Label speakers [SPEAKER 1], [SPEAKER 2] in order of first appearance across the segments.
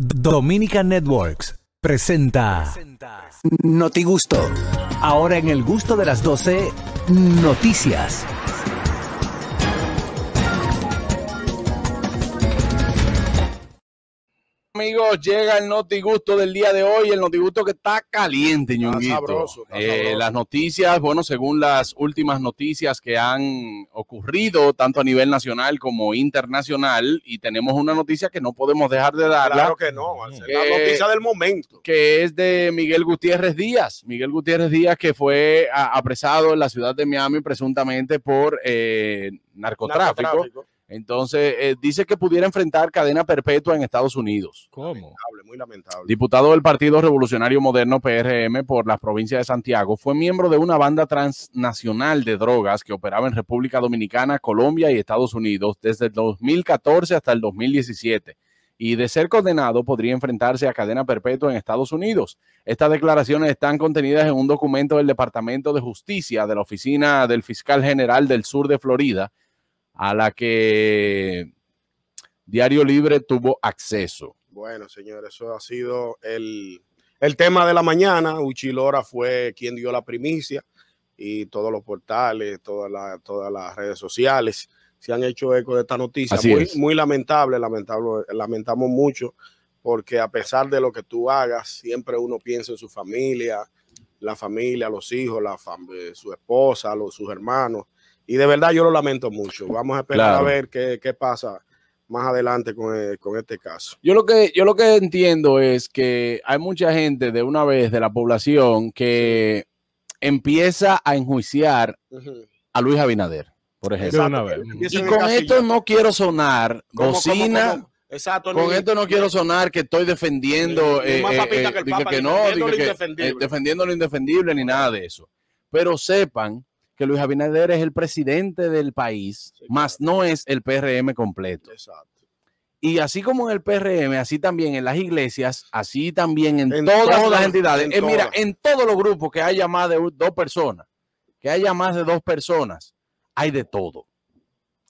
[SPEAKER 1] Dominica Networks presenta Gusto. Ahora en el gusto de las 12, noticias. amigos, llega el notigusto del día de hoy, el notigusto que está caliente, Está eh, Sabroso, las noticias, bueno, según las últimas noticias que han ocurrido tanto a nivel nacional como internacional, y tenemos una noticia que no podemos dejar de dar. Claro
[SPEAKER 2] que no, la noticia
[SPEAKER 1] del momento. Que es de Miguel Gutiérrez Díaz. Miguel Gutiérrez Díaz que fue apresado en la ciudad de Miami presuntamente por eh, narcotráfico entonces, eh, dice que pudiera enfrentar cadena perpetua en Estados Unidos.
[SPEAKER 3] ¿Cómo? muy lamentable.
[SPEAKER 1] Diputado del Partido Revolucionario Moderno PRM por la provincia de Santiago, fue miembro de una banda transnacional de drogas que operaba en República Dominicana, Colombia y Estados Unidos desde el 2014 hasta el 2017. Y de ser condenado, podría enfrentarse a cadena perpetua en Estados Unidos. Estas declaraciones están contenidas en un documento del Departamento de Justicia de la Oficina del Fiscal General del Sur de Florida a la que Diario Libre tuvo acceso.
[SPEAKER 2] Bueno, señores, eso ha sido el,
[SPEAKER 1] tema de la mañana. Uchilora
[SPEAKER 2] fue quien dio la primicia y todos los portales, todas las, todas las redes sociales se han hecho eco de esta noticia. muy, lamentable, lamentable, lamentamos mucho, porque a pesar de lo que tú hagas, siempre uno piensa en su familia, la familia, los hijos, la eh, su esposa, los, sus hermanos. Y de verdad yo lo lamento mucho. Vamos a esperar a ver qué, pasa más adelante eh, con, este caso.
[SPEAKER 1] Yo lo, que, yo lo que entiendo es que hay mucha gente de una vez de la población que empieza a enjuiciar a Luis Abinader, por ejemplo. y con esto no quiero sonar bocina. Con esto no quiero sonar que estoy defendiendo eh, eh, que defendiendo lo indefendible ni nada de eso. Pero sepan que Luis Abinader es el presidente del país, más no es el PRM completo. Exacto. Y así como en el PRM, así también en las iglesias, así también en, todas, las entidades. Eh, mira, en todos los grupos que haya más de dos personas, que haya más de dos personas, hay de todo.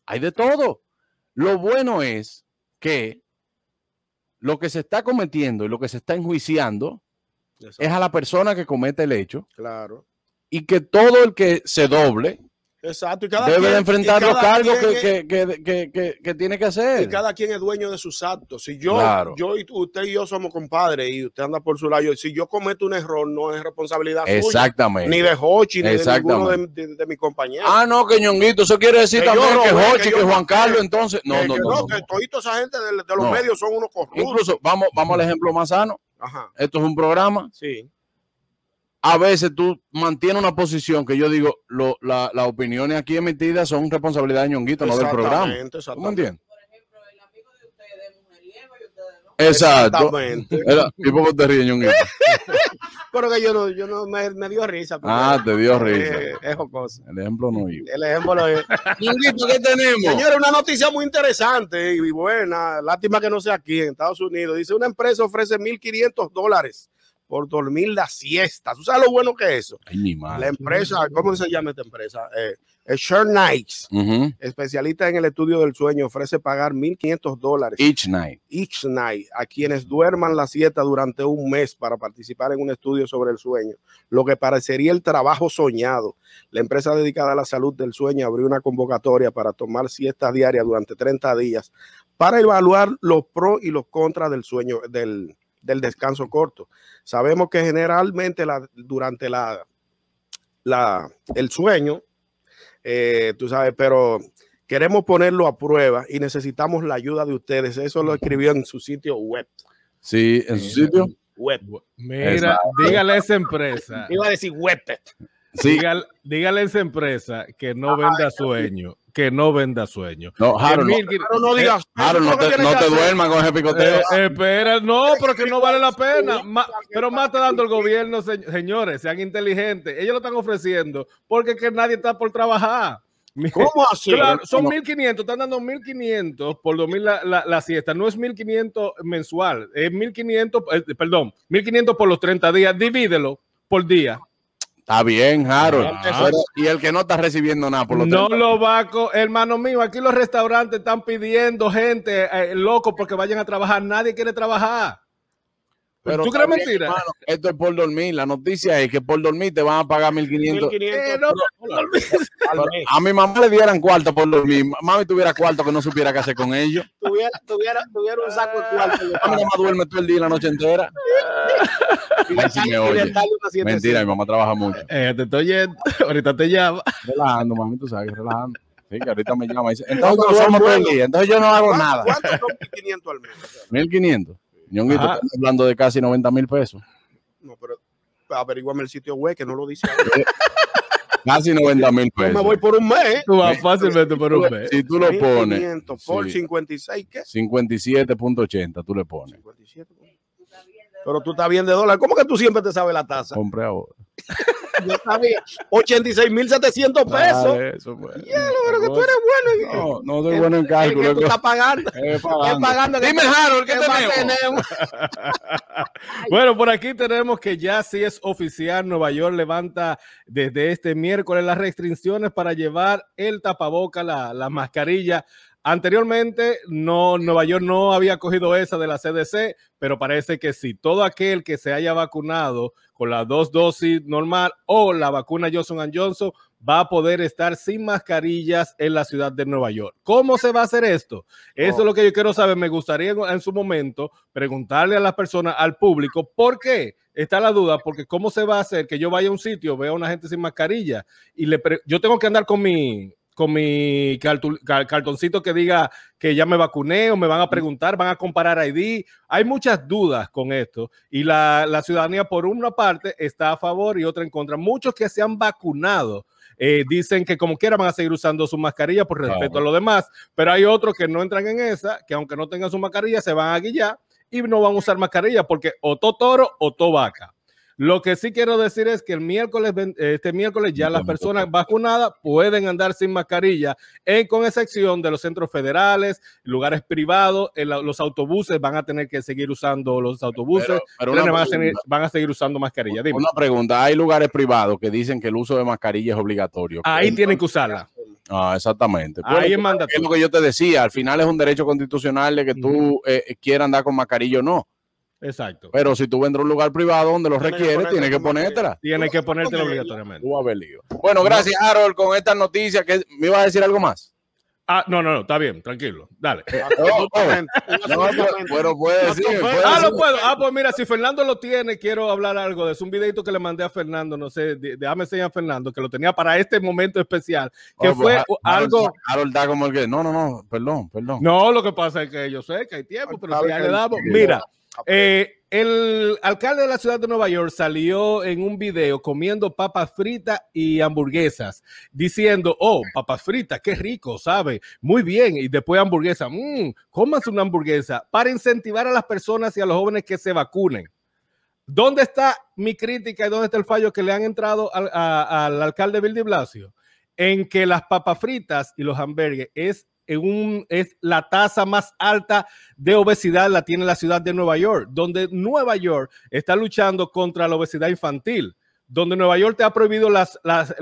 [SPEAKER 1] Hay de todo. Lo bueno es que lo que se está cometiendo y lo que se está enjuiciando es a la persona que comete el hecho. Claro y que todo el que se doble
[SPEAKER 2] debe de enfrentar los cargos que,
[SPEAKER 1] que, que, que, tiene que hacer. Y
[SPEAKER 2] cada quien es dueño de sus actos. Si yo, yo y usted y yo somos compadres y usted anda por su lado, si yo cometo un error, no es responsabilidad Exactamente. Suya, ni de
[SPEAKER 1] Hochi, ni de ninguno
[SPEAKER 2] de, de, mis compañeros. Ah, no, que Ñonguito, eso quiere decir también que Hochi, que, Juan Carlos, entonces. No, no, no, Que toda esa gente de, de los medios son unos corruptos. Incluso,
[SPEAKER 1] vamos, vamos al ejemplo más sano. Esto es un programa. Sí a veces tú mantienes una posición que yo digo, las opiniones aquí emitidas son responsabilidad de Ñonguito, no del programa. ¿Tú Exacto. Exactamente. ¿Y por qué te ríes, Ñonguito?
[SPEAKER 3] Pero que yo no, yo no me, dio risa.
[SPEAKER 1] Ah, te dio risa. es El ejemplo no iba.
[SPEAKER 3] El ejemplo no iba. Ñonguito,
[SPEAKER 2] ¿qué tenemos? Señora, una noticia muy interesante y buena. Lástima que no sea aquí, en Estados Unidos. Dice, una empresa ofrece 1.500 dólares por dormir la siesta. sabes lo bueno que es eso? la empresa, mm. ¿cómo se llama esta empresa? Eh,
[SPEAKER 1] eh Sure Nights,
[SPEAKER 2] especialista en el estudio del sueño, ofrece pagar 1.500 dólares each night. each night a quienes duerman la siesta durante un mes para participar en un estudio sobre el sueño, lo que parecería el trabajo soñado. La empresa dedicada a la salud del sueño abrió una convocatoria para tomar siestas diarias durante 30 días para evaluar los pros y los contras del sueño, del, del descanso corto. Sabemos que generalmente la, durante la, la, el sueño, eh, tú sabes, pero queremos ponerlo a prueba y necesitamos la ayuda de ustedes. Eso lo escribió en su sitio
[SPEAKER 3] web. Sí, en su sitio web. Mira, dígale a esa empresa. Iba a decir web. Dígale, a esa empresa que no venda sueño. Que no venda sueño. No, Harold, no, eh, te, duermas con ese picoteo. Eh, espera, no, pero que no vale la pena. pero más está dando el gobierno, señores, sean inteligentes. Ellos lo están ofreciendo porque que nadie está por trabajar. ¿Cómo así? son 1.500, están dando 1.500 por 2.000 la, la, siesta. No es 1.500 mensual, es 1.500, eh, perdón, 1.500 por los 30 días. Divídelo por día.
[SPEAKER 1] Está bien, Harold. Ah.
[SPEAKER 3] y el que no está
[SPEAKER 1] recibiendo nada por lo No lo
[SPEAKER 3] va, hermano mío. Aquí los restaurantes están pidiendo gente eh, loco porque vayan a trabajar. Nadie quiere trabajar. Pero ¿Tú crees mentira?
[SPEAKER 1] esto es por dormir. La noticia es que por dormir te van a pagar 1500.
[SPEAKER 3] 1500
[SPEAKER 1] a mi mamá le dieran cuarto por dormir. Mami tuviera cuarto que no supiera qué hacer con ellos.
[SPEAKER 3] Tuviera, tuviera, tuviera un saco de cuarto. mi mamá
[SPEAKER 1] duerme todo el día la noche entera. Mentira, mi mamá trabaja mucho. te estoy yendo. Ahorita te llama. Relajando, mami, tú sabes, relajando. Sí, que ahorita me llama entonces somos entonces yo no hago nada. ¿Cuánto son 1500 al mes? 1500. Ñonguito, estamos hablando de casi 90 mil pesos.
[SPEAKER 2] No, pero averiguame el sitio web que no lo dice.
[SPEAKER 1] casi 90 mil pesos. Yo me voy
[SPEAKER 2] por un mes. Tú vas
[SPEAKER 3] fácilmente
[SPEAKER 1] por un mes. Si tú lo pones. por
[SPEAKER 2] 56, ¿qué?
[SPEAKER 1] 57.80, tú le pones.
[SPEAKER 2] Pero tú estás bien de dólar. ¿Cómo que tú siempre te sabes la tasa? Compré
[SPEAKER 1] ahora.
[SPEAKER 2] yo sabía, 86,700 pesos. eso, bueno. no,
[SPEAKER 3] no soy bueno en cálculo. ¿Qué pagando. Dime, Harold, ¿qué, tenemos? bueno, por aquí tenemos que ya sí es oficial, Nueva York levanta desde este miércoles las restricciones para llevar el tapaboca, la, la mascarilla Anteriormente, no, Nueva York no había cogido esa de la CDC, pero parece que sí. Todo aquel que se haya vacunado con las dos dosis normal o la vacuna Johnson Johnson va a poder estar sin mascarillas en la ciudad de Nueva York. ¿Cómo se va a hacer esto? Eso es lo que yo quiero saber. Me gustaría en su momento preguntarle a las personas, al público, ¿por qué? Está la duda, porque ¿cómo se va a hacer que yo vaya a un sitio, vea a una gente sin mascarilla y le yo tengo que andar con mi con mi cartoncito que diga que ya me vacuné o me van a preguntar, van a comparar ID. Hay muchas dudas con esto y la, ciudadanía por una parte está a favor y otra en contra. Muchos que se han vacunado eh, dicen que como quiera van a seguir usando su mascarilla por respeto a lo demás, pero hay otros que no entran en esa, que aunque no tengan su mascarilla se van a guillar y no van a usar mascarilla porque o to toro o to vaca. Lo que sí quiero decir es que el miércoles, este miércoles ya las personas vacunadas pueden andar sin mascarilla, con excepción de los centros federales, lugares privados, eh, los autobuses van a tener que seguir usando los autobuses, pero, van, a seguir, usando mascarilla. Una pregunta, hay lugares
[SPEAKER 1] privados que dicen que el uso de mascarilla es obligatorio. Ahí tienen que usarla. Ah, exactamente. Ahí es, lo que yo te decía, al final es un derecho constitucional de que tú eh, quieras andar con mascarilla o no Exacto. Pero si tú vendes a un lugar privado donde lo requiere, tienes que ponértela. Tienes que
[SPEAKER 3] ponértela obligatoriamente.
[SPEAKER 1] Bueno, gracias, Harold, con esta noticia. Que, ¿Me ibas a decir algo más?
[SPEAKER 3] Ah, no, no, no, está bien, tranquilo, dale. puede ah, lo puedo. Ah, pues mira, si Fernando lo tiene, quiero hablar algo es Un videito que le mandé a Fernando, no sé, déjame enseñar a Fernando, que lo tenía para este momento especial, que oh, fue pues, ah, algo. Harold da como el que, no, no, no, perdón, perdón. No, lo que pasa es que yo sé que hay tiempo, pero si ya le damos, mira, eh, el alcalde de la ciudad de Nueva York salió en un video comiendo papas fritas y hamburguesas, diciendo, oh, papas fritas, qué rico, ¿sabe? Muy bien. Y después hamburguesa, mmm, comas una hamburguesa para incentivar a las personas y a los jóvenes que se vacunen. ¿Dónde está mi crítica y dónde está el fallo que le han entrado al, alcalde Bill de Blasio? En que las papas fritas y los hamburguesas es es la tasa más alta de obesidad la tiene la ciudad de Nueva York, donde Nueva York está luchando contra la obesidad infantil, donde Nueva York te ha prohibido las, las,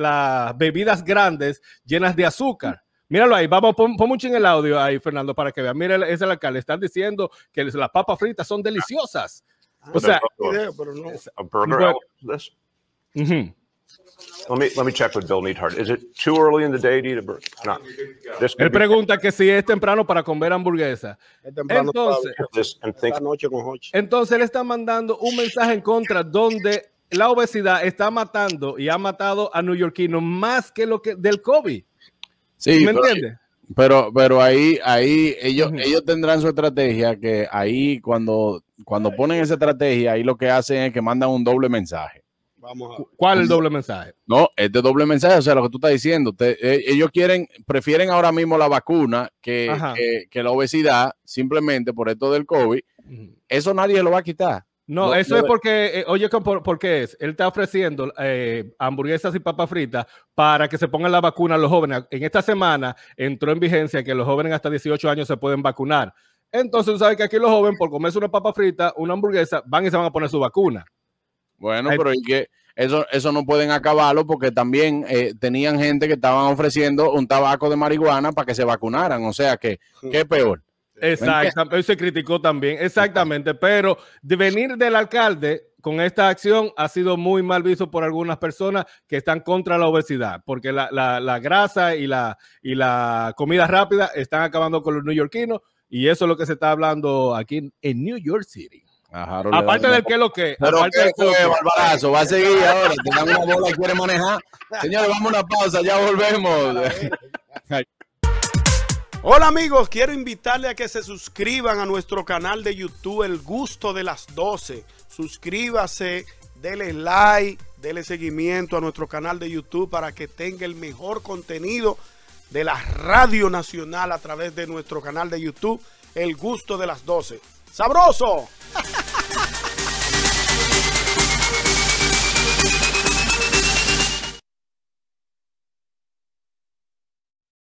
[SPEAKER 3] bebidas grandes llenas de azúcar. Míralo ahí, vamos, pon, mucho en el audio ahí, Fernando, para que vean. Mira, es el alcalde, están diciendo que las papas fritas son deliciosas. O sea, él pregunta que si es temprano para comer hamburguesa. Entonces, le están mandando un mensaje en contra donde la obesidad está matando y ha matado a neoyorquinos más que lo que del COVID. Sí, ¿Me pero-
[SPEAKER 1] Pero, pero ahí, ahí ellos, ellos tendrán su estrategia que ahí cuando, cuando ponen esa estrategia, ahí lo que hacen es que mandan un doble mensaje.
[SPEAKER 3] ¿Cuál es el doble mensaje?
[SPEAKER 1] No, es de doble mensaje, o sea, lo que tú estás diciendo. Eh, ellos quieren, prefieren ahora mismo la vacuna que, la obesidad, simplemente por esto del COVID. Eso nadie lo va a quitar. No, eso es
[SPEAKER 3] porque, eh, oye, ¿por, qué es? Él está ofreciendo eh, hamburguesas y papas fritas para que se pongan la vacuna a los jóvenes. En esta semana entró en vigencia que los jóvenes hasta 18 años se pueden vacunar. Entonces, tú sabes que aquí los jóvenes, por comerse una papa frita, una hamburguesa, van y se van a poner su vacuna. Bueno, pero pues. que eso, eso no
[SPEAKER 1] pueden acabarlo porque también eh, tenían gente que estaban ofreciendo un tabaco de marihuana para que se vacunaran. O sea que, ¿qué peor?
[SPEAKER 3] Exactamente, se criticó también, exactamente, pero de venir del alcalde con esta acción ha sido muy mal visto por algunas personas que están contra la obesidad, porque la, la, la grasa y la, y la comida rápida están acabando con los neoyorquinos y eso es lo que se está hablando aquí en New York City. Aparte del que lo que. Pero del barbarazo. Va a seguir ahora. Tengan una
[SPEAKER 1] bola y quiere manejar. Señores, vamos a una pausa. Ya volvemos.
[SPEAKER 2] Hola amigos, quiero invitarle a que se suscriban a nuestro canal de YouTube El Gusto de las 12. Suscríbase, dele like, dele seguimiento a nuestro canal de YouTube para que tenga el mejor contenido de la Radio Nacional a través de nuestro canal de YouTube El Gusto de las 12. ¡Sabroso!